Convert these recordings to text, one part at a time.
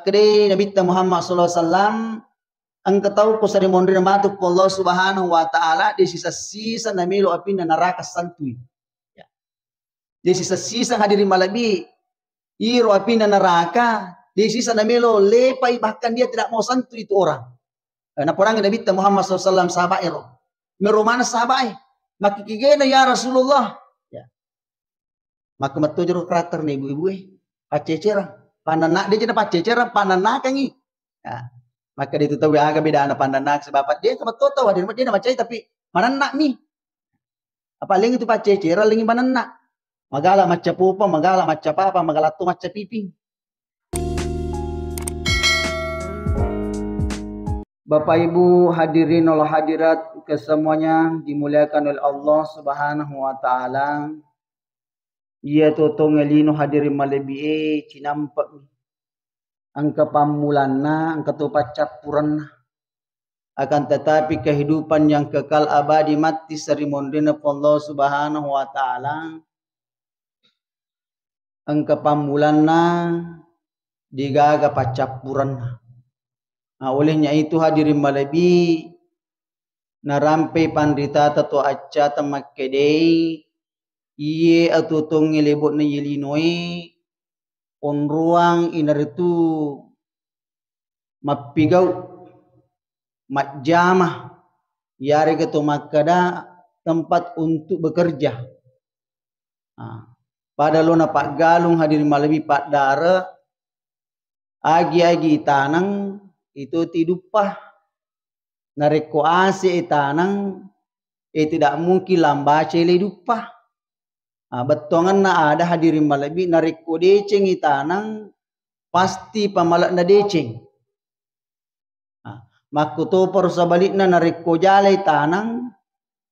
kede nabi Muhammad sallallahu alaihi wasallam angka tau ko sari mondri matu Allah subhanahu wa taala di sisa sisa na milo apinda neraka santui ya di sisa sisa hadirin malabi iro na neraka di sisa na milo lepai bahkan dia tidak mau santui itu orang na porang nabi Muhammad sallallahu alaihi wasallam sahabairo sahabat sahabai makikigena ya Rasulullah ya maka matujur karakter nih ibu-ibu eh acecera panana dia cina pacecer panana kengi, ya. maka dia tahu ya beda anak panana sebab dia sama tahu tahu dia dia macai tapi panana mi apa lagi itu pacecer lagi panana magala macam apa magala macam apa magala tu macam pipi Bapak Ibu hadirin allah hadirat kesemuanya dimuliakan oleh Allah Subhanahu wa taala. Ia Toto ngelino hadiri malebi e eh, cinampak angka pamulanna angka to pacapuran akan tetapi kehidupan yang kekal abadi mati seri mondina Allah subhanahu wa ta'ala angka pamulanna digaga pacapuran nah, olehnya itu hadirin malebi narampe pandita tato acca tamakkedei iye atutong lebot na yelinoy onruang inaritu mapigaw majama yari ke makada tempat untuk bekerja pada lo na pak galung hadir malami pak dara agi-agi tanang itu tidupah nareko ase tanang eh tidak mungkin lambace le dupah Ah, Batongan na ada hadirin malabi narik ko deceng itanang pasti pamalak na deceng. Ah, Makuto sa balik na narik ko jalay tanang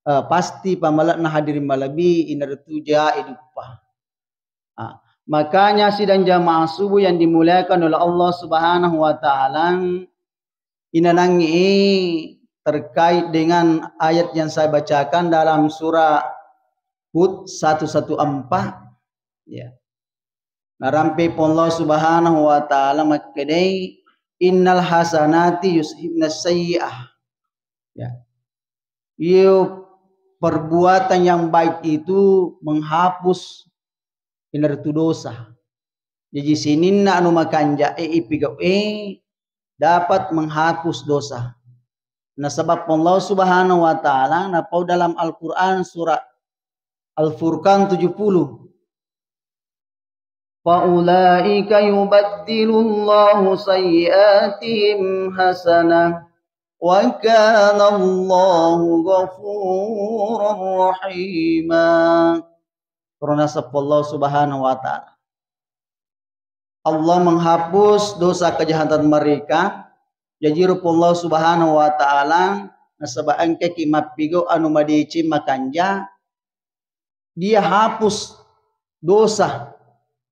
eh, pasti pamalak na hadirin malabi inartuja edupa. Uh, ah, makanya sidang jamaah subuh yang dimuliakan oleh Allah Subhanahu wa taala inanangi terkait dengan ayat yang saya bacakan dalam surah Hud 114 ya. Narampi Allah Subhanahu wa taala makedai innal hasanati yusibna sayyi'ah. Ya. Iyo perbuatan yang baik itu menghapus inner tu dosa. Jadi ya, nak anu makanja e ipigau dapat menghapus dosa. Nah sebab Allah Subhanahu wa taala napau dalam Al-Qur'an surat Al-Furqan 70. Faulaika yubaddilullahu sayyiatihim hasanah, wa وَكَانَ اللَّهُ غَفُورًا Karena sepuluh Subhanahu wa taala. Allah menghapus dosa kejahatan mereka. Jadi Allah Subhanahu wa taala engke ke kimapigo anu madici makanja dia hapus dosa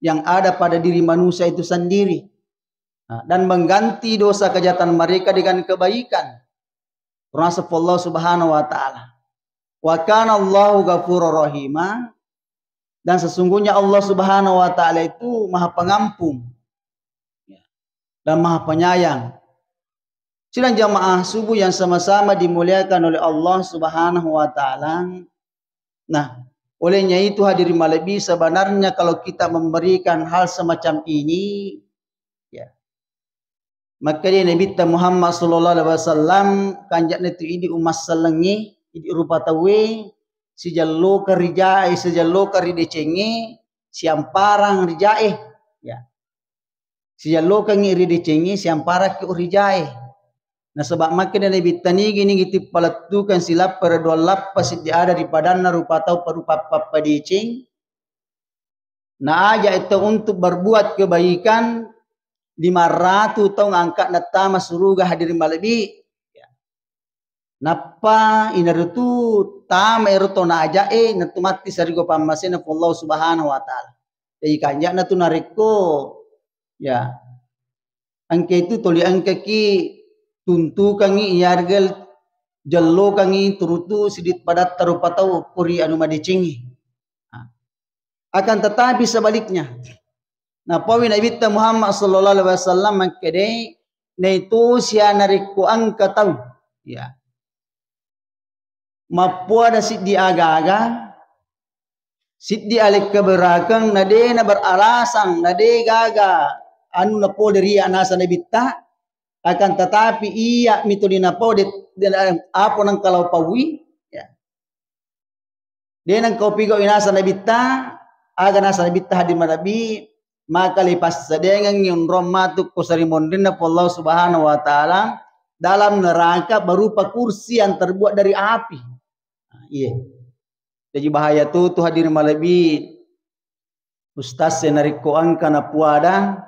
yang ada pada diri manusia itu sendiri. Nah, dan mengganti dosa kejahatan mereka dengan kebaikan. Rasul Allah subhanahu wa ta'ala. Wa kana Allahu ghafurur rahimah. Dan sesungguhnya Allah subhanahu wa ta'ala itu maha pengampun. Ya. Dan maha penyayang. Silang jamaah subuh yang sama-sama dimuliakan oleh Allah subhanahu wa ta'ala. Nah, Olehnya itu hadirin malebi sebenarnya kalau kita memberikan hal semacam ini ya. Maka dia Nabi Muhammad sallallahu alaihi wasallam kanjak netu ini umat selengi di rupa tawe sijallo kerjai sijallo kari siamparang rijae ya. Sijallo kangi ridecengi siamparak siampara ki nah sebab makin lebih tani gini gitu palatukan silap perdua lapas di ada di badan na rupa tau perupa papa dicing Nah aja itu untuk berbuat kebaikan lima ratu tau ngangkat neta tamas suruga hadirin malebi ya. napa inaru tu tama eruto na aja eh mati sarigo pamasin na Allah subhanahu wa taala jadi kanjak na tu nariko ya angke itu toli angke ki tuntu kangi iargal jello kangi turutu sidit padat tarupatau kuri anu madicingi akan tetapi sebaliknya na pawi nabi Muhammad sallallahu alaihi wasallam kedai na itu sia nariku angka tahu ya ada da siddi aga-aga siddi alik keberakang na de na beralasan na de gaga anu na dari anasa nabi ta akan tetapi ia mitulina pau dalam apa nang kalau pawi ya dia nang kau pigo inasa nabita aga nasa ta hadi manabi maka lepas sedengang yang romatu kusarimondina Allah subhanahu wa ta'ala dalam neraka berupa kursi yang terbuat dari api. Nah, iya. Jadi bahaya tu tu hadir malabi ustaz koang karena puada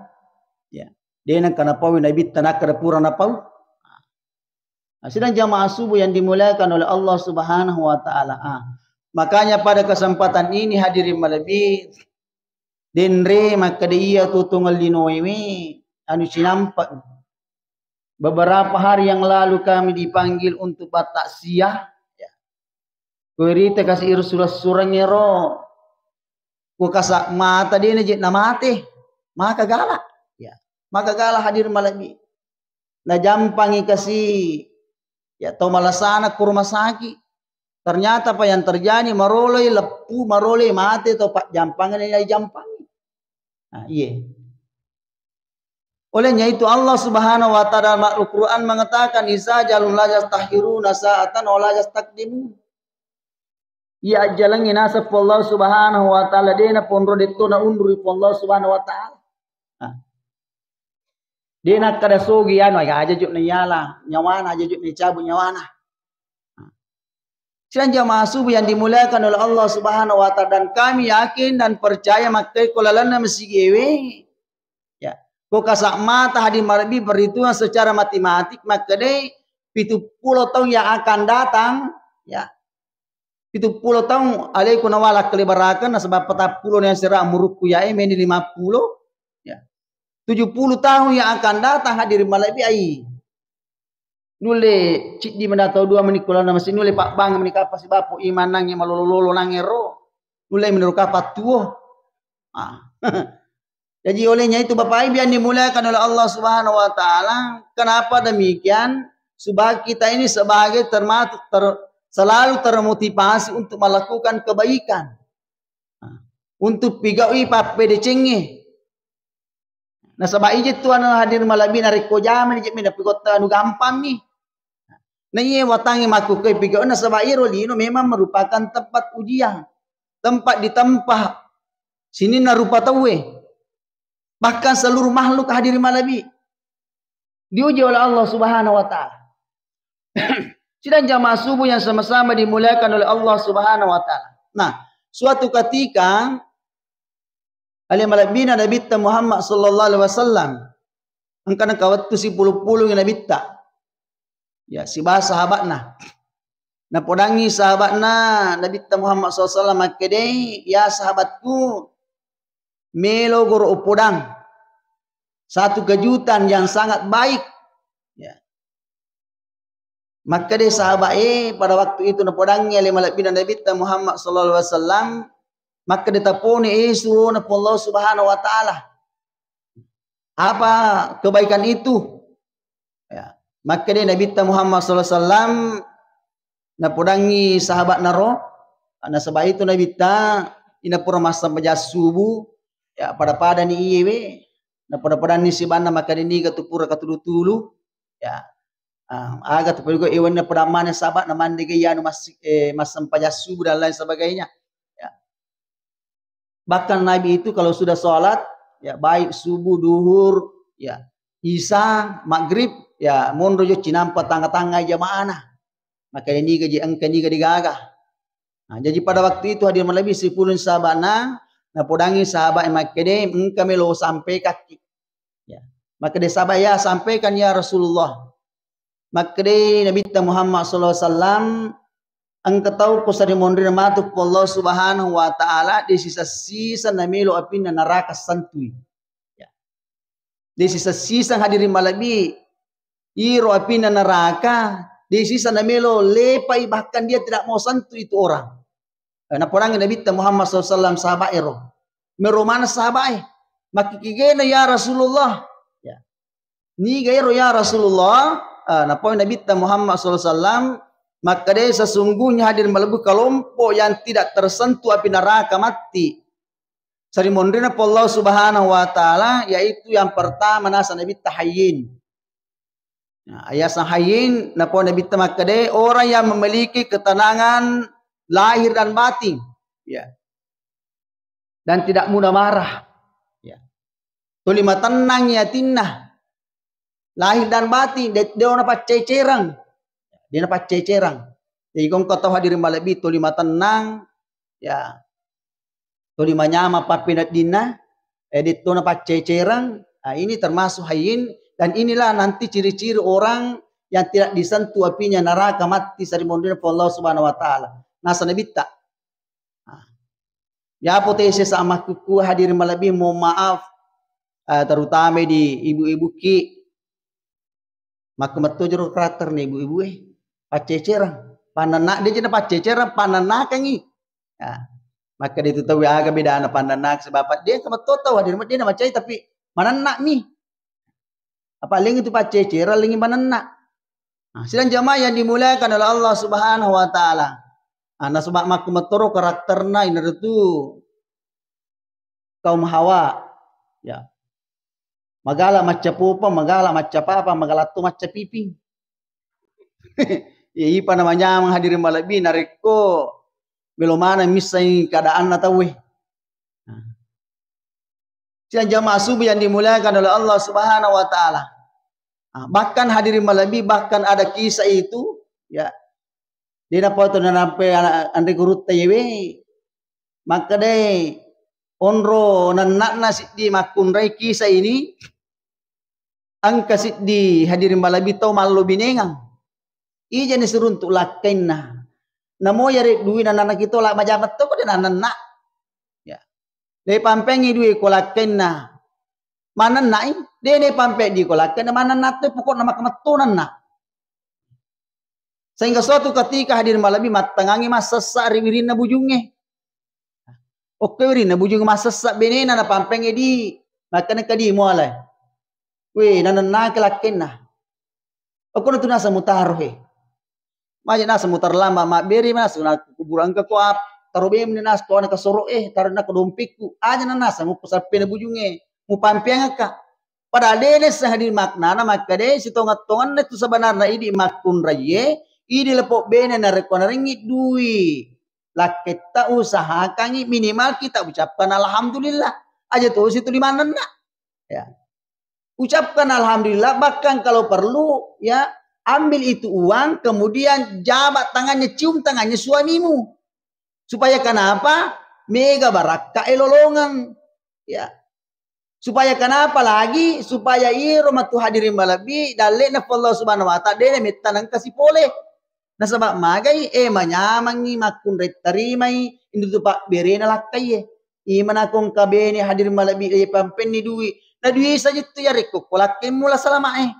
dia karena pawai nabi tanak kada pura napau. Nah, sedang jamaah subuh yang dimuliakan oleh Allah Subhanahu wa taala. Ah, makanya pada kesempatan ini hadirin malabi denre maka dia tutungal dinoimi anu sinampak beberapa hari yang lalu kami dipanggil untuk bataksiah ya. Kuirita kasih iru surah surangero ku kasak mata dia najik namate maka galak maka kalah hadir malam malami na jampangi kasih, ya to malasana sakit. ternyata apa yang terjadi marolei lepu marolei mati to pak jampangi yang jampangi nah, iya olehnya itu Allah Subhanahu wa taala dalam quran mengatakan isa jalun la tahiruna sa'atan wa la takdimun ya jalangi nasab Allah Subhanahu wa taala dina pun rodetuna unru Allah Subhanahu wa taala nah, dia nak kada sugi ya anu, ga aja jut ni yala nyawana aja jut ni cabu nyawana Silan jamaah subuh yang dimuliakan oleh Allah Subhanahu wa taala dan kami yakin dan percaya makai kolalana gewe. ya ko kasak mata hadi marbi perhitungan secara matematik maka de pitu tahun yang akan datang ya pitu tahun alaikum nawala kelebarakan sebab 40 yang serah murukku ya eh, ini lima puluh 70 tahun yang akan datang hadir malabi biayi, Nule cik di mendatau dua menikulah nama sini nule pak bang menikah pasti bapu iman nangnya malololo nangi ro. Nule menurut kapat tuh, Ah. Jadi olehnya itu Bapak Ibu yang dimuliakan oleh Allah Subhanahu wa taala, kenapa demikian? Sebab kita ini sebagai termasuk ter, selalu termotivasi untuk melakukan kebaikan. Ah. Untuk Pak Pede pedecengi Nah sebab ije tuan hadir malami nari kojamin ije mina pikota anu gampang ni. Nah iya watangi maku kai pikir. Nah sebab iya, ije rolino memang merupakan tempat ujian. Tempat ditempah. Sini narupa tawe. Eh. Bahkan seluruh makhluk hadir malam ini Diuji oleh Allah subhanahu wa ta'ala. Sidang jamaah subuh yang sama-sama dimuliakan oleh Allah subhanahu wa ta'ala. Nah suatu ketika Alimala bina nabitta Muhammad sallallahu alaihi wasallam. Engkana kawattu si pulu puluh yang nabitta. Ya, si bahasa sahabatna. Na podangi sahabatna nabitta Muhammad sallallahu alaihi wasallam ya sahabatku melo goro podang. Satu kejutan yang sangat baik. Ya. Maka dia sahabat eh pada waktu itu na podangi alimala bina nabitta Muhammad sallallahu alaihi wasallam maka ditapuni isu napu Allah Subhanahu wa taala. Apa kebaikan itu? Ya. Maka dia Nabi Muhammad sallallahu alaihi wasallam napudangi sahabat naro. Ana sebab itu Nabi ta ina pura masa subuh ya pada pada ni iye we na pada pada ni si bana maka ni katu pura katu tulu ya Um, agak tu perlu iwan pada mana sahabat nama dia ya masih eh, masam subuh dan lain sebagainya. Bahkan Nabi itu kalau sudah sholat, ya baik subuh, duhur, ya isya, maghrib, ya mundur cinampa tangga-tangga mana. Maka ni gaji engka ini gaji gagah. Nah, jadi pada waktu itu hadir lebih sepuluh sahabat na, na podangi sahabat maka ini engka melo sampai kaki. Ya. Maka dia sahabat ya sampaikan ya Rasulullah. Maka dia Nabi Muhammad sallallahu alaihi wasallam Angkatau kusari mondir matuk Allah subhanahu wa ta'ala di sisa-sisa namelo apin na neraka santui. Ya. Di sisa-sisa hadiri malabi iro apin na naraka di sisa namelo lepai bahkan dia tidak mau santui itu orang. Eh, na porang Nabi Muhammad SAW sahabat iro. Meromana sahabat eh? makikigena ya Rasulullah. Ya. Ni gairo ya Rasulullah. Eh, na poin Nabi Muhammad SAW maka dia sesungguhnya hadir melebuh kelompok yang tidak tersentuh api neraka mati. Sari mondrina Allah subhanahu wa ta'ala yaitu yang pertama nasa Nabi Tahayyin. Nah, ayat Sahayin napa Nabi Tamakade orang yang memiliki ketenangan lahir dan batin. Ya. Dan tidak mudah marah. Ya. Tulima tenang ya tinah. Lahir dan batin. Dia, dia orang apa cecerang. Dia dapat cecerang. Jadi kong kau tahu hadirin balik itu lima tenang, ya tu lima nyama papinat dina, edit eh, tu napa cecerang. Nah, ini termasuk hain dan inilah nanti ciri-ciri orang yang tidak disentuh apinya neraka mati sari mundur Allah Subhanahu wa taala. Nasa nebita. Ah. Ya potensi sama kuku hadir melebihi mau maaf ah, terutama di ibu-ibu ki maka tujuh jero krater nih ibu-ibu eh pacecer panenak dia jadi pacecer panana kengi, ya maka dia tahu agak beda anak panenak sebab dia sama tahu dia dia nama cai tapi mana nak mi apa ling itu pacecer ling nak nah, Sila jamaah yang dimuliakan oleh Allah Subhanahu wa taala anak sebab maku metoro karakterna ini itu kaum hawa ya magala macam apa? magala macam apa magala tu macam pipi Ya, ipa iya, namanya menghadiri malabi nariko mana misalnya keadaan atau weh. Nah. Siang jam subuh yang dimuliakan oleh Allah Subhanahu wa taala. Nah, bahkan hadirin malabi bahkan ada kisah itu ya. Dia dapat tuh nampai anda kurut tayewe. Maka deh onro nanak nasid di makunrai kisah ini angka di hadirin malabi tau malu binengang. Ija iya ni seruntuk lakainna. Namo yari duit na nana kita lak majamat tu kode nana ya. nah. nak. Ya. Dari pampengi duwi lakain na. Mana ni? Dia ni pampek di lakain na. Mana nak tu pokok nama kemetunan nak. Sehingga suatu ketika hadir malam ini, matangangi masa sesak riwirin na bujungnya, Oke wirin na bujung masa sa bini na pampeng di, Maka na kadi mualai. Weh, nana na kelakin pokok Oke na tunasa Eh. Maji nas mutar lama mak beri mas nak kuburan ke kuap tarubem mene nas tuan ke soro eh tarna ke dompiku aja na nas mu pusar pene bujunge mu pampiang ka pada leles sahadi makna na makade si tongat tongan na tu sebenarnya idi makun raye idi lepo bene na rekona ringit dui lah kita usaha kangi minimal kita ucapkan alhamdulillah aja tu situ di mana nak ya ucapkan alhamdulillah bahkan kalau perlu ya ambil itu uang, kemudian jabat tangannya, cium tangannya suamimu. Supaya kenapa? Mega baraka elolongan. Ya. Supaya kenapa lagi? Supaya iro iya matu hadirin malabi dan lena Allah subhanahu wa ta'ala minta nang kasih boleh. Nah sebab magai eh manyamangi makun retarimai indu tu pak beri berena lakai Iman iya, akong kabene hadir balabi bi iya, pampen ni duit Nah saja tu ya rekok kolak kemula selama eh.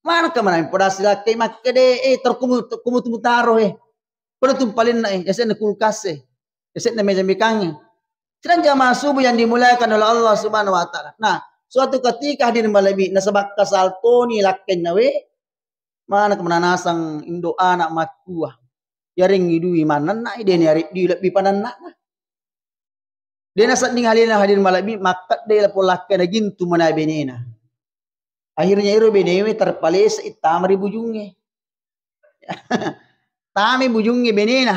Mana ka manami podasi la kay makkede eh tor kumu kumu tumutaro eh. Kono tumpalin na eh, yasen na kulkas eh. Yasen na meja mikang. Sedang jama subuh yang dimulaikan oleh Allah Subhanahu wa taala. Nah, suatu ketika hadir malami nasabak kasal toni lakken nawe mana nasang indo anak matua ah. yaring idui mana na ide nyari di lebih panan na. Ah. dia nasat ning halina hadir malami makat dia lapo na gintu mana nah. Akhirnya iro benewe itam ribu bujunge. Tami benina. saya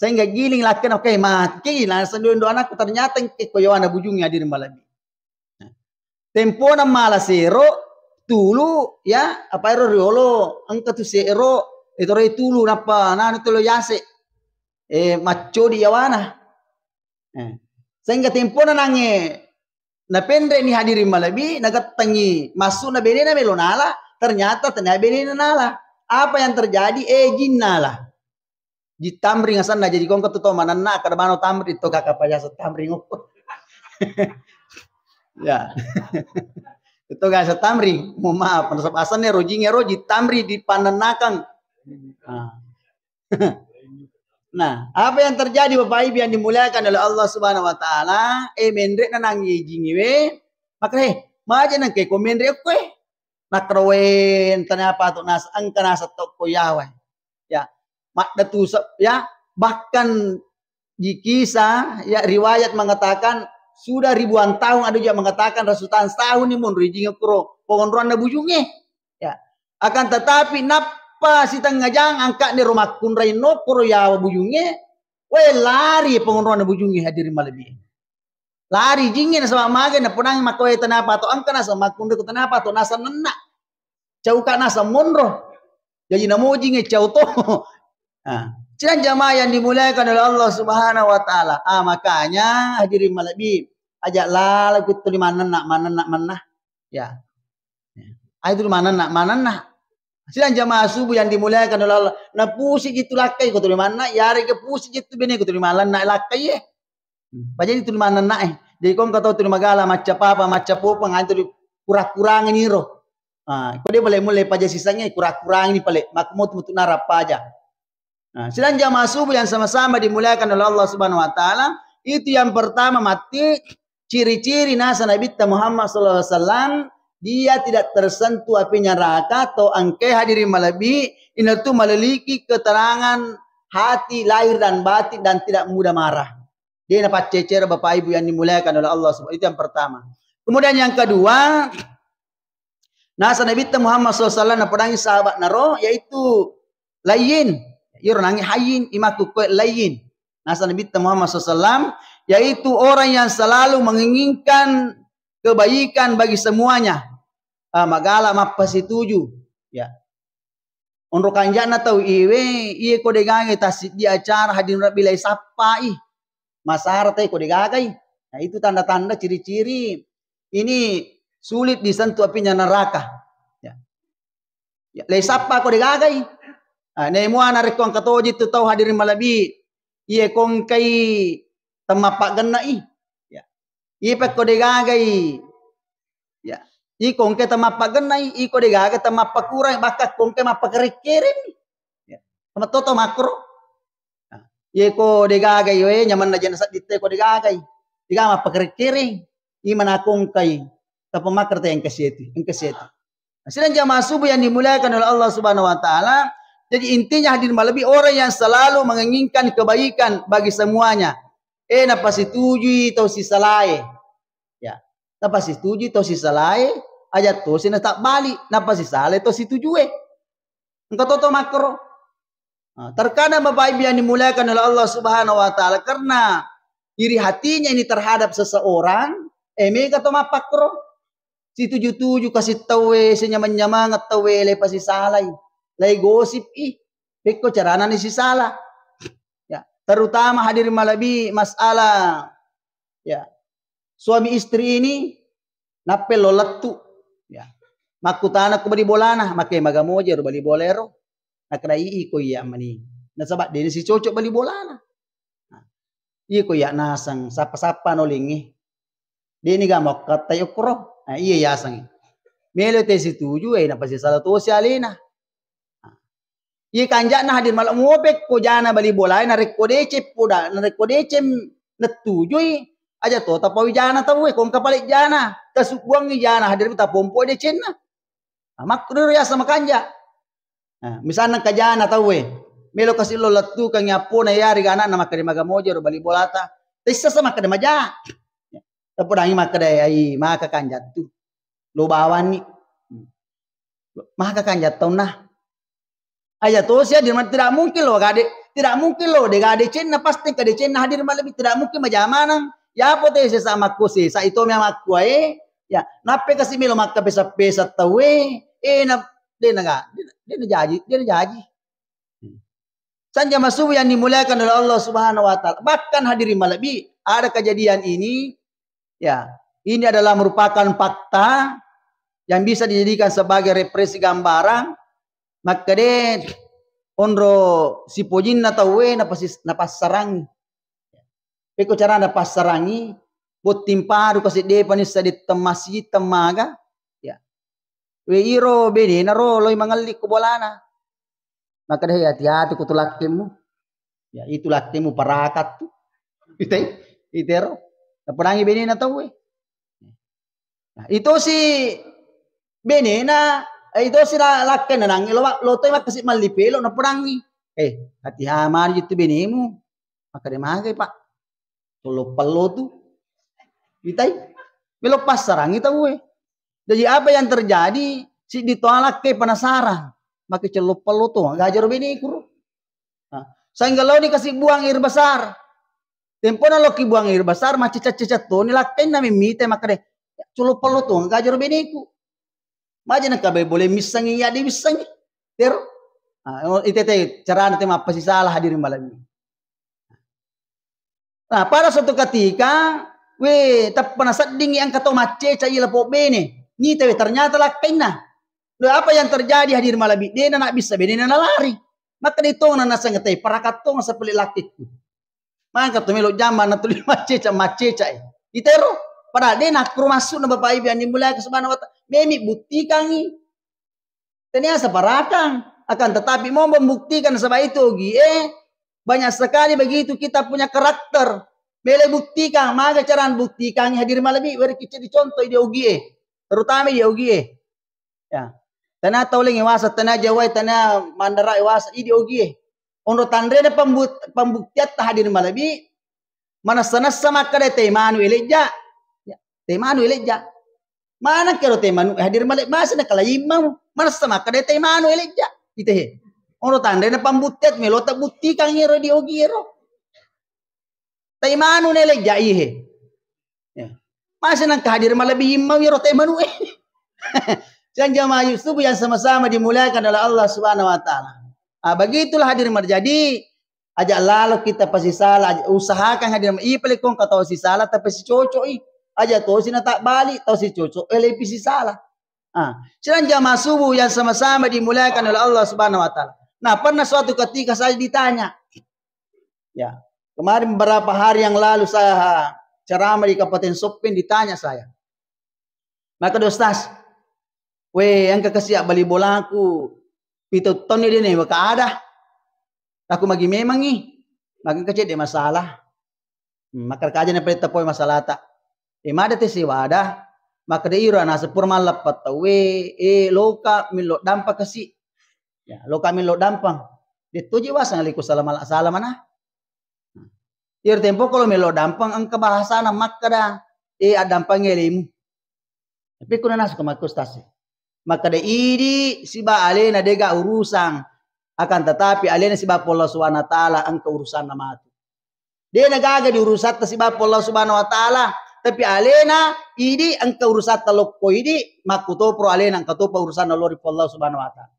Sehingga giling kan oke okay, mati. Nah sendondo anakku ternyata ke koyoana bujunge hadir tempo Tempona malasero tulu ya apa ero riolo angka tu sero itu re tulu napa nah itu lo yase eh macho di yawana. Eh. Sehingga tempo nange na pendre ni hadirin malabi nagatangi masu na bene na nala ternyata tena bene na nala apa yang terjadi eh nala di tamring asan na jadi kong ketuto manana kada mano tamri to kakak pajasa tamring ya itu gak asa tamri mau maaf nasab asannya roji roji tamri di pananakang hmm. ah. Nah, apa yang terjadi Bapak Ibu yang dimuliakan oleh Allah Subhanahu wa taala, e eh, mendre na nang yijingi we, makre eh, maje nang ke komendre ko eh. Nakrowen apa tu nas angka nas to ko we. Ya, Mak datu ya bahkan di kisah ya riwayat mengatakan sudah ribuan tahun ada juga mengatakan rasutan tahun ini mun rijingi kro, pohon ruan bujunge. Eh. Ya. Akan tetapi nap apa si tengajang angkat ni rumah kunrai no puru ya bujungnya we lari penguruan bujungnya hadirin malam lari jingin sama mage na punang makoy tanapa to na sama kunde ko tanapa to nasa nenna cauka nasa monro ya jadi namo jinge cau to ah jamaah yang dimuliakan oleh Allah Subhanahu wa taala. Ah makanya hadirin malabi ajaklah lagu tu di mana nak mana nak mana. Ya. ya. ayo di mana nak mana nak Silan jamaah subuh yang dimuliakan oleh Allah. Na pusi itu lakai kutu mana yari ke pusi itu bini kutu malam, na lakai ye. Baca itu mana na eh. Jadi kau kata tu magala macam apa macam apa ngantur kurang-kurang ini roh. Ah, kau dia boleh mulai pajak sisanya kurang-kurang ini paling makmut mutu narap aja, Nah, jamaah subuh yang sama-sama dimuliakan oleh Allah Subhanahu wa taala, itu yang pertama mati ciri-ciri nasa Nabi Muhammad sallallahu alaihi wasallam dia tidak tersentuh api neraka atau angke hadiri malabi ini itu meliliki keterangan hati lahir dan batin dan tidak mudah marah dia dapat cecer bapak ibu yang dimuliakan oleh Allah itu yang pertama kemudian yang kedua nasa nabi Muhammad SAW perangi sahabat naro yaitu layin yurnangi hayin imaku kue layin nasa nabi Muhammad SAW yaitu orang yang selalu menginginkan kebaikan bagi semuanya. Ah, magala mapasi tuju. Ya. Onro kanjana tau iwe, iye kode gage tasi di acara hadir bilai sapai. Masar teh kode gagai. Nah itu tanda-tanda ciri-ciri ini sulit disentuh apinya neraka. Ya. ya lai sapa kode gagai. Ah, ne mua narik kong katoji tu tau hadirin malabi. Iye kong kai temapak i. Ipek Ipa i. Ya. I kongke tama pagenai, i kodegagay tama pakurai baka kongke ma pakerikirin. Ya. Tama toto makro. Ya, gaga i, ye nyaman na jenasat dite kodegagay. diga ma pakerikirin. I mana kongkai. Tapi makerta yang kesieti, yang kesieti. Sedang jamaah subuh yang dimuliakan oleh Allah Subhanahu wa taala. Jadi intinya hadir lebih orang yang selalu menginginkan kebaikan bagi semuanya. Eh tujuh itu si salai. Ya. tujuh itu si salai. Aja tuh si tak balik. Napasi salai itu si eh Engkau toto makro. Nah, terkadang Bapak Ibu yang dimuliakan oleh Allah Subhanahu wa taala karena iri hatinya ini terhadap seseorang, eh kata to pakro. Si tujuh tujuh kasih tahu senyaman nyaman tahu lepas si salai. Lai gosip ih. Beko carana ni si salah terutama hadir malabi masalah ya suami istri ini nape letu ya maku makutana ko bali bolana make magamoje ro bali bolero nakrai iko ya mani nasabak deni si cocok bali bolana nah, iko ya nasang sapa-sapa no lingi deni gamak kata yukro nah, iya ya sang melo te setuju eh napasi salah tu si alina ye kanja na hadir malam ngobek ko jana bali bola na rekodece poda na rekodece na tujui aja to tapo jana tawe kong kapalik jana tasubuang jana hadir ta pompo de cenna nah. makdur ya sama kanja nah, misalnya tau we melo kasih lo latu kang yapo na yari ya, gana na makari magamojo ro bali bolata tisa sama kade maja mak ya, makade ai maka kanja tu lo bawani hmm. maka kanja tau nah Ayah tuh sih di tidak mungkin loh gade tidak mungkin loh deh ada cina pasti ada cina hadir malam tidak mungkin mana? ya potensi sama sih, sa itu memang aku eh ya nape kasih milo maka pesa pesa tahu eh. eh na dia naga dia jaji dia jaji hmm. Sanja masuk yang dimuliakan oleh Allah Subhanahu wa taala. Bahkan hadirin malabi ada kejadian ini ya, ini adalah merupakan fakta yang bisa dijadikan sebagai represi gambaran Makade onro si na tawe na pasis na pasarangi. Peko cara na pasarangi bot timparu kasi de panis sa temasi temaga. Ya. We iro bede na ro loy mangali kubolana. Maka hati-hati kutu lakimu. Ya itu lakimu parakat tu. Ite itero. Naparangi bede na tawe. Ya. Nah, itu si bene na Eh, itu laki do sila lo lo ilawa loto kasih kasi pelo na perangi eh hati hamar mu binimu dia magay pak tulo pelo tu pelo iya, pas pasarang kita gue jadi apa yang terjadi si ditolak ke penasaran maka celup pelo tu gajar bini kuru nah, sehingga lo kasih buang air besar tempo nalo lo buang air besar macet-cecet tu nilakken kena mimite makanya celup pelo tu gajar bini ku Maja na kabe boleh misangi ya di misangi. Ter ah, ite te cara nanti apa sih salah hadirin malam ini. Nah, pada suatu ketika, we tak pernah sedingi yang kata mace cai lepo bene. Ni tapi ternyata lah kena. apa yang terjadi hadir malam ini? Dia nak bisa, dia nak lari. Maka itu nana sengetai, para katong sepelit lakit. Maka tu melo jaman na tulis mace cai mace cai. Itero. Padahal dia nak masuk, nama Bapak Ibu yang dimulai ke subhanahu wa ta'ala. Memi buktikan ini. Ternyata separatang. Akan tetapi mau membuktikan sebab itu. Eh, banyak sekali begitu kita punya karakter. Bele buktikan. Maka cara buktikan hadir malam ini. Beri di contoh ide UGI. Eh. Terutama dia UGI. Eh. Ya. tahu lagi iwasa. tena jawai. tena mandara iwasa. Ini ugi. Eh. Untuk ada pembuktian hadir malam ini. Mana sana sama kereta iman. ilaja te manu eleja mana kero te manu eh, hadir masa masana kala imam mana sama kada te manu eleja ite he ono tanda na pambuttet me lota butti kang ero di ogiero te manu ne eleja i he nang malek bi imam ero te manu eh dan jamaah Yusuf yang sama-sama dimuliakan oleh Allah Subhanahu wa taala. Ah begitulah hadir terjadi ajak lalu kita pasti salah usahakan hadir i iya, kata si salah tapi si cocok i aja tuh sina tak balik tau si cucu, eh si salah ah sedang jamaah subuh yang sama-sama dimuliakan oleh Allah Subhanahu wa taala nah pernah suatu ketika saya ditanya ya kemarin beberapa hari yang lalu saya ceramah di Kabupaten Sopin ditanya saya maka dostas weh yang kekasiak balik bolaku pitu ton ini nih maka ada aku magi memang nih maka kecil dia masalah hmm, maka kajian yang perintah masalah tak te imadati siwada ira na sepur malap patawe e loka milo dampa kasi ya loka min dampang dituji wasang liku salamala salamana ir tempo kalau milo dampa dampang ang bahasa na makada e adampang ngelim. tapi kuna nasu kamakustasi makada idi siba alena dega urusan akan tetapi alena siba pola suwana taala ang keurusan na mati dia negara diurusat ta siba Allah subhanahu wa taala tapi alena ini angka urusan teluk ko ini makuto pro alena angka to urusan Allah Allah Subhanahu wa taala.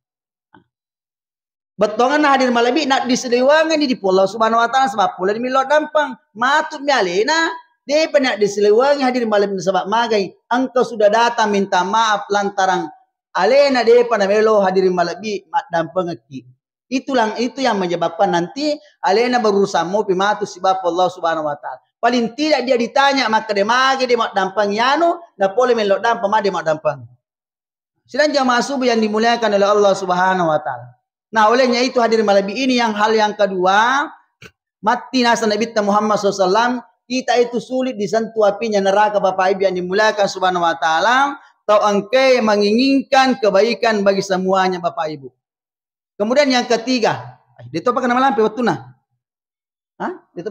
Betongan hadir malam ini nak diselewangan di Pulau Subhanahu wa taala sebab pulau ini milot dampang matuk mi alena dia pernah diselewangi hadir malam ini sebab magai engkau sudah datang minta maaf lantaran alena dia pernah melo hadir malam malabi dampang ki. Itulah itu yang menyebabkan nanti alena berusaha mau pimatu sebab Allah Subhanahu wa taala. Paling tidak dia ditanya maka dia magi dia mau dampang yano dan boleh melok dampang mah dia mau dampang. Sedang jamaah subuh yang dimuliakan oleh Allah Subhanahu wa taala. Nah, olehnya itu hadir malam ini yang hal yang kedua, mati nasa Nabi Muhammad SAW, kita itu sulit disentuh apinya neraka Bapak Ibu yang dimuliakan Subhanahu wa taala, atau engkau menginginkan kebaikan bagi semuanya Bapak Ibu. Kemudian yang ketiga, dia topak nama lampe waktu nah. Hah? Dia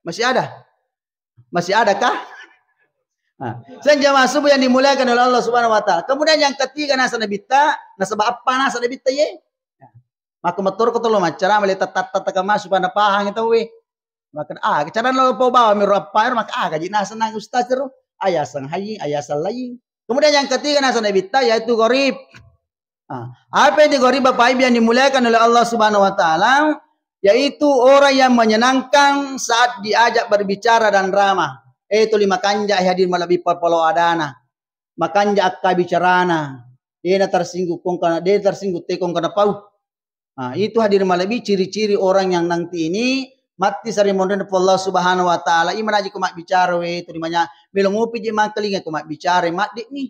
masih ada? Masih adakah? Nah, jamaah subuh yang dimuliakan oleh Allah Subhanahu wa taala. Kemudian yang ketiga nasana ta, nasaba apa nasana ta ye? Maka ya. matur ko tolo macara mali tatat ma subhana pahang itu we. Maka ah cara lo po bawa mi rapair maka ah gaji nasana ustaz teru ayah sang hayi ayah salayi. Kemudian yang ketiga nasana ta yaitu gorib. Ah, apa yang digorib Bapak Ibu yang dimuliakan oleh Allah Subhanahu wa taala? yaitu orang yang menyenangkan saat diajak berbicara dan ramah. Itu lima kanja hadir malabi perpolo adana. Makanja akka bicarana. Dia tersinggung kongkana, dia tersinggung tekong kana pau. Nah, itu hadir malabi ciri-ciri orang yang nanti ini mati sari mondan Allah Subhanahu wa taala iman aja kumat bicara we itu dimanya belum ngopi je mak telinga kumat bicara mak dik ni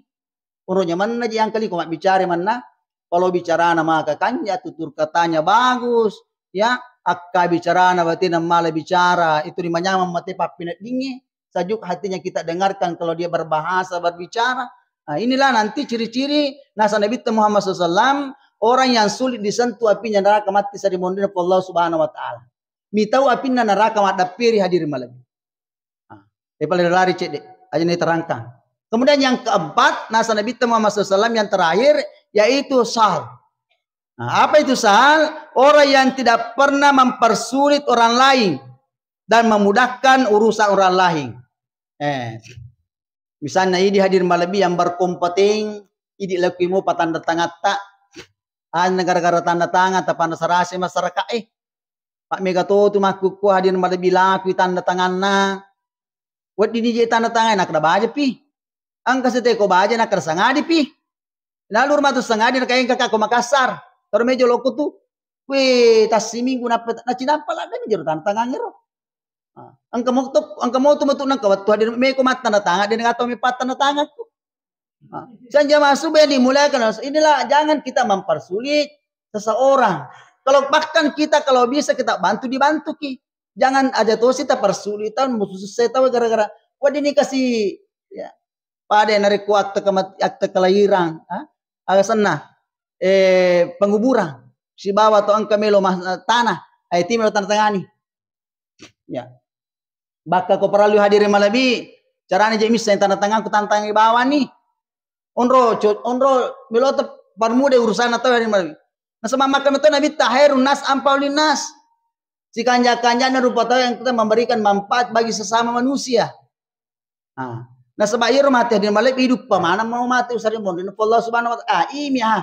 urunya mana je yang kali kumat bicara mana kalau bicara nama kanja tutur katanya bagus ya akka bicara nabati namala bicara itu dimanya memati papina dingi sajuk hatinya kita dengarkan kalau dia berbahasa berbicara nah, inilah nanti ciri-ciri nasa Nabi Muhammad SAW orang yang sulit disentuh apinya neraka mati sari mondin Allah Subhanahu wa taala mitau apinya neraka madapiri hadir malam nah, paling lari dek aja ini terangkan kemudian yang keempat nasa Nabi Muhammad SAW yang terakhir yaitu sahur Nah, apa itu sahal? Orang yang tidak pernah mempersulit orang lain dan memudahkan urusan orang lain. Eh, misalnya ini hadir malebi yang berkompeting, ini lagi mau tanda tangan tak, hanya gara-gara tanda tangan tak panas rasa masyarakat eh. Pak Mega tuh tu makuku ku hadir malebi laku tanda tangan na, buat di DJ tanda tangan nak kerja baca pi. Angka seteko baca nak kersangadi pi. Lalu rumah tu sengaja nak kakak Makassar. Toro meja loko tu. Weh, tasimi guna Nasi nah, cinampa lah dan jero tanpa jero. Ah, angka mau tu, angka mau tu matu nangka waktu hadir meko mata na tangan dan tau mi pata na tangan tu. jangan ah, masuk be dimulaikan. Inilah jangan kita mempersulit seseorang. Kalau bahkan kita kalau bisa kita bantu dibantu ki. Jangan ada tuh kita persulitan musuh saya tahu gara-gara wah ini kasih ya. Pada yang kuat akte kelahiran, ah, agak senang eh, penguburan. Si bawa to ang kamelo eh, tanah. Ay timelo tanah ni. Ya. Bakal ko perlu hadir malabi. Caranya jemis misalnya tanah tengah ku tantang di bawah nih. Onro, onro, te parmude urusan atau hari malabi. Nah sama makam itu Nabi tahirun nas ampau nas. Si kanja-kanjanya rupa tahu yang kita memberikan manfaat bagi sesama manusia. Nah, nah sebab rumah hari di hidup pemana mau mati usari mundur. Allah subhanahu wa ta'ala. Ah, ini ha. Ah.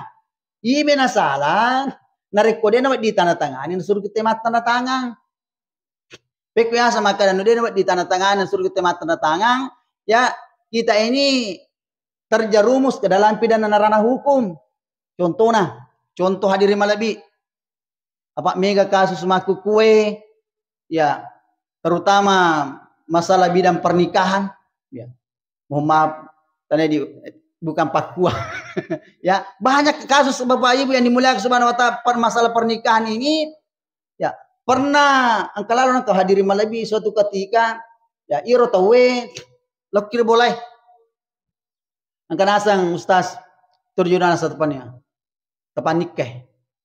Ibe na sala, rekode na di tanda tangan, suruh kita mat tanda tangan. Peku yang sama keadaan anu dia di tanda tangan, suruh kita mat tanda tangan. Ya, kita ini terjerumus ke dalam pidana ranah hukum. Contohnya, contoh malam nah. malabi. Apa mega kasus maku kue, ya terutama masalah bidang pernikahan. Ya. Mohon maaf, tadi di bukan Papua. ya, banyak kasus Bapak Ibu yang dimuliakan Subhanahu wa taala masalah pernikahan ini ya, pernah engkau lalu engkau hadiri malabi suatu ketika ya iro tawe lokir boleh engkau nasang ustaz turjunan panya. tepan nikah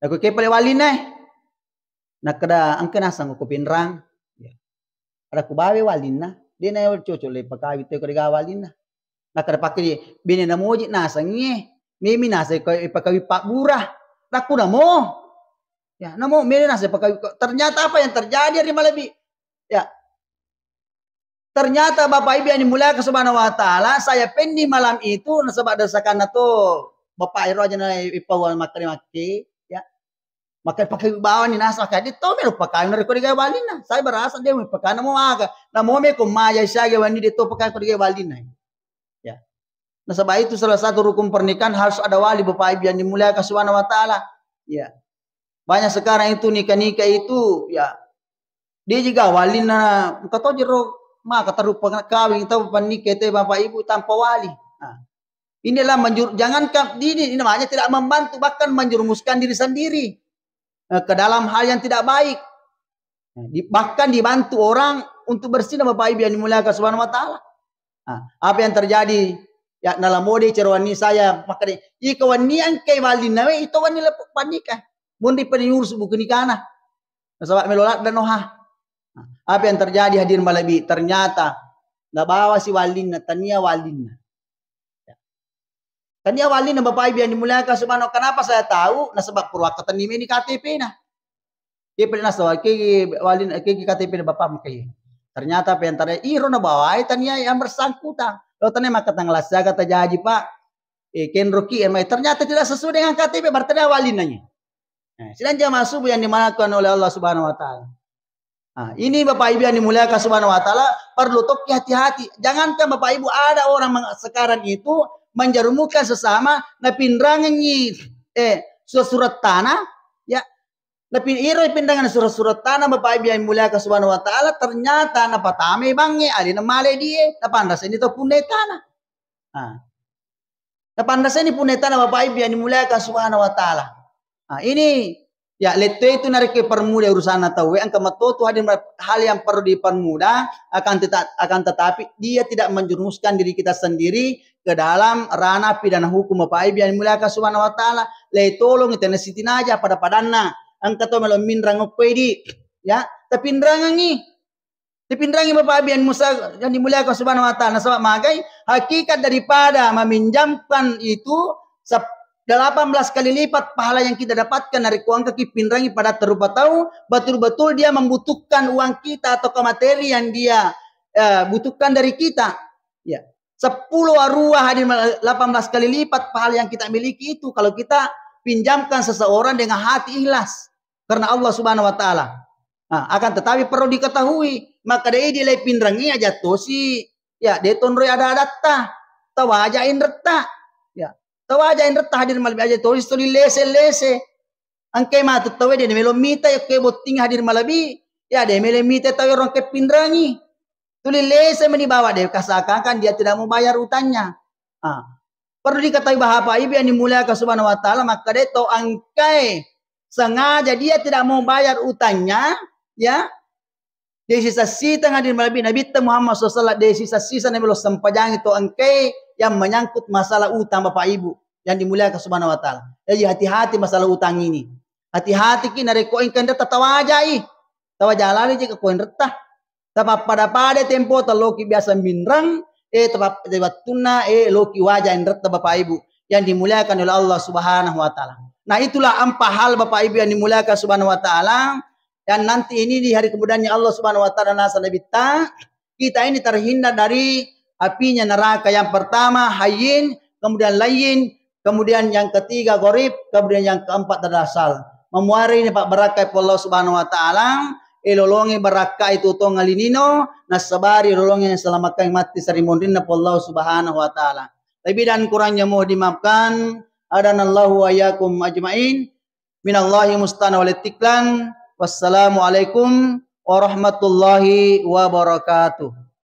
aku ke pale wali nak kada engkau nasang aku pinrang ya ada ku bawe walina dia nak cocok le pakai te kada walina na eh, pakai bini na moji na sangie memi na se pakai pak burah laku na mo ya namo mo memi pakai ternyata apa yang terjadi hari malabi ya ternyata Bapak Ibu yang ke subhanahu wa taala saya pendi malam itu sebab desakan itu Bapak Iro aja na ipawal makri ya makai pakai bawa ni nasa kadi to me pakai nari rekori walina saya berasa dia me pakai namo mo aga na me ko maya sya wani di to pakai rekori walina ya. Nah sebab itu salah satu rukun pernikahan harus ada wali Bapak Ibu yang dimuliakan Subhanahu wa taala. Ya. Banyak sekarang itu nikah-nikah itu ya dia juga wali na kata jero maka terlupa kawin bapak nikah itu Bapak Ibu tanpa wali. Nah. Inilah menjur, jangan ini, ini namanya tidak membantu bahkan menjurumuskan diri sendiri eh, ke dalam hal yang tidak baik. Nah, Bahkan dibantu orang untuk bersinar Bapak Ibu yang dimuliakan Subhanahu wa taala. Nah, apa yang terjadi ya nala mode cerwani saya makanya i kawani an kai Walina, we itu wani lepuk panika di pada urus bukan kana nasabak melolat dan noha apa yang terjadi hadir malabi ternyata na bawa si walina tania walina ya. tania walina bapak ibu yang dimuliakan subhanahu kenapa saya tahu Nasabah purwakatan ini KTP nah ke pernah sawa ki walin ki KTP bapak makai. Iya. Ternyata pentare iro na bawai tania yang bersangkutan Lotane maka tanglas kata jahaji pak. Eh, ken ruki eh, ternyata tidak sesuai dengan KTP wali nanya. Nah, silahkan jamaah subuh yang dimanakan oleh Allah Subhanahu wa taala. Nah, ini Bapak Ibu yang dimuliakan Subhanahu wa taala perlu toki hati-hati. Jangankan Bapak Ibu ada orang sekarang itu menjerumukan sesama nah pinrangannya eh surat, surat tanah tapi iroy pindangan surat-surat tanah Bapak Ibu yang mulia ke Subhanahu wa taala ternyata na patame bangi ali na male die na pandas ini to punai tanah. Ah. Na pandas ini punai tanah Bapak Ibu yang mulia ke Subhanahu wa taala. Ah, ini ya leto itu narik permuda urusan we angka mato tuh hadir hal yang perlu dipermuda akan tetap akan tetapi dia tidak menjerumuskan diri kita sendiri ke dalam ranah pidana hukum Bapak Ibu yang mulia ke Subhanahu wa taala. Le tolong itu nasitin aja pada padana angka to melo minrango koidi ya tapindrangan ni dipindrangi Bapak Abian Musa yang dimuliakan Subhanahu wa taala sebab magai hakikat daripada meminjamkan itu 18 kali lipat pahala yang kita dapatkan dari uang kaki pindrangi pada terupa tahu betul-betul dia membutuhkan uang kita atau ke materi yang dia eh, butuhkan dari kita ya 10 arwah hadir 18 kali lipat pahala yang kita miliki itu kalau kita pinjamkan seseorang dengan hati ikhlas karena Allah Subhanahu wa taala. Nah, akan tetapi perlu diketahui maka dia dilai pindrangi aja tosi, si ya de tonroi ada adatta. tawa aja inderta ya tawa aja inderta hadir malam aja tuh tuli lese lese angke tu tawe ya, de melo mita ya ke botting hadir malabi ya dia melo mita tawe ya, orang ke pindrangi tuli lese meni bawa dia kasakan kan dia tidak mau bayar utangnya ah perlu diketahui bahwa ibu yang dimuliakan subhanahu wa taala maka dia tahu angkai sengaja dia tidak mau bayar utangnya, ya. Dia sisa-sisa dengan Nabi Nabi Muhammad Sosalat. Dia sisa-sisa Nabi sempajang itu engke yang menyangkut masalah utang Bapak Ibu. Yang dimuliakan subhanahu wa ta'ala. Jadi hati-hati masalah utang ini. Hati-hati ki dari koin kan tertawa tawajai. aja jika koin retah. Tapi pada pada tempo terloki biasa minrang. Eh tepat tuna eh loki wajah yang retah Bapak Ibu. Yang dimuliakan oleh Allah subhanahu wa ta'ala. Nah itulah empat hal Bapak Ibu yang dimuliakan subhanahu wa ta'ala. Dan nanti ini di hari kemudiannya Allah subhanahu wa ta'ala nasalabita. Kita ini terhindar dari apinya neraka. Yang pertama hayin, kemudian layin, kemudian yang ketiga gorib, kemudian yang keempat terdasal. Memuari ini Pak Barakai Allah subhanahu wa ta'ala. Elolongi berakai itu tonga linino. Nasabari ilolongi yang selamatkan mati sarimundin. Allah subhanahu wa ta'ala. Lebih dan kurangnya mau dimaafkan adanallahu wa yakum ajmain minallahi mustana wal wassalamu alaikum warahmatullahi wabarakatuh